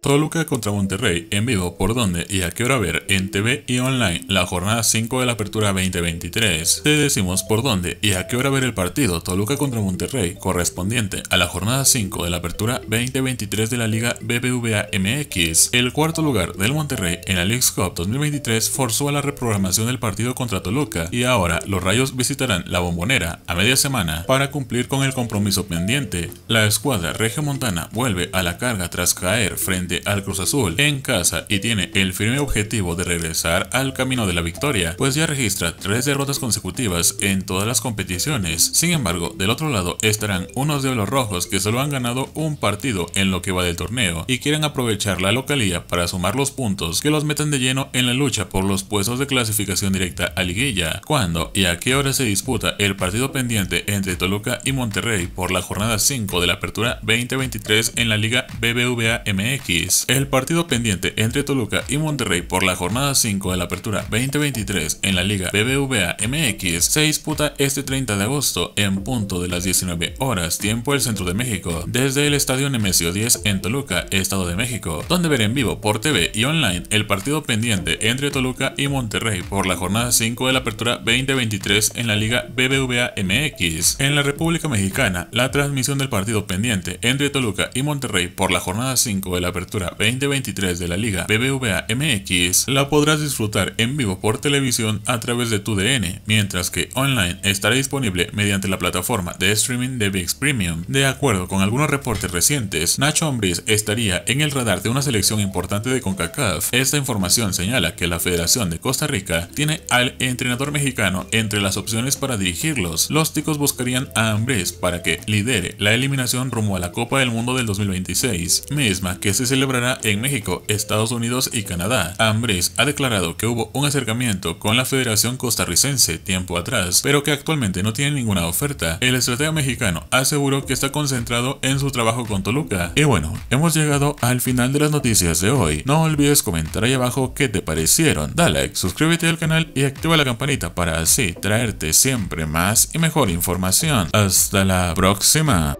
Toluca contra Monterrey en vivo por dónde y a qué hora ver en TV y online la jornada 5 de la apertura 2023. Te decimos por dónde y a qué hora ver el partido Toluca contra Monterrey correspondiente a la jornada 5 de la apertura 2023 de la Liga BBVA MX. El cuarto lugar del Monterrey en la Leagues Cup 2023 forzó a la reprogramación del partido contra Toluca y ahora los Rayos visitarán la Bombonera a media semana para cumplir con el compromiso pendiente. La escuadra regiomontana vuelve a la carga tras caer frente al Cruz Azul en casa y tiene el firme objetivo de regresar al camino de la victoria, pues ya registra tres derrotas consecutivas en todas las competiciones. Sin embargo, del otro lado estarán unos de los rojos que solo han ganado un partido en lo que va del torneo y quieren aprovechar la localía para sumar los puntos que los meten de lleno en la lucha por los puestos de clasificación directa a liguilla. ¿Cuándo y a qué hora se disputa el partido pendiente entre Toluca y Monterrey por la jornada 5 de la apertura 2023 en la Liga BBVA MX? El partido pendiente entre Toluca y Monterrey por la jornada 5 de la apertura 2023 en la Liga BBVA MX se disputa este 30 de agosto en punto de las 19 horas tiempo del centro de México desde el Estadio Nemesio 10 en Toluca, Estado de México, donde ver en vivo por TV y online el partido pendiente entre Toluca y Monterrey por la jornada 5 de la apertura 2023 en la Liga BBVA MX. En la República Mexicana, la transmisión del partido pendiente entre Toluca y Monterrey por la jornada 5 de la apertura 2023 de la Liga BBVA MX la podrás disfrutar en vivo por televisión a través de tu DN, mientras que online estará disponible mediante la plataforma de streaming de VIX Premium. De acuerdo con algunos reportes recientes, Nacho Ambriz estaría en el radar de una selección importante de CONCACAF. Esta información señala que la Federación de Costa Rica tiene al entrenador mexicano entre las opciones para dirigirlos. Los ticos buscarían a Ambriz para que lidere la eliminación rumbo a la Copa del Mundo del 2026, misma que se celebrará en México, Estados Unidos y Canadá. Ambris ha declarado que hubo un acercamiento con la Federación Costarricense tiempo atrás, pero que actualmente no tiene ninguna oferta. El estratega mexicano aseguró que está concentrado en su trabajo con Toluca. Y bueno, hemos llegado al final de las noticias de hoy. No olvides comentar ahí abajo qué te parecieron. Dale like, suscríbete al canal y activa la campanita para así traerte siempre más y mejor información. Hasta la próxima.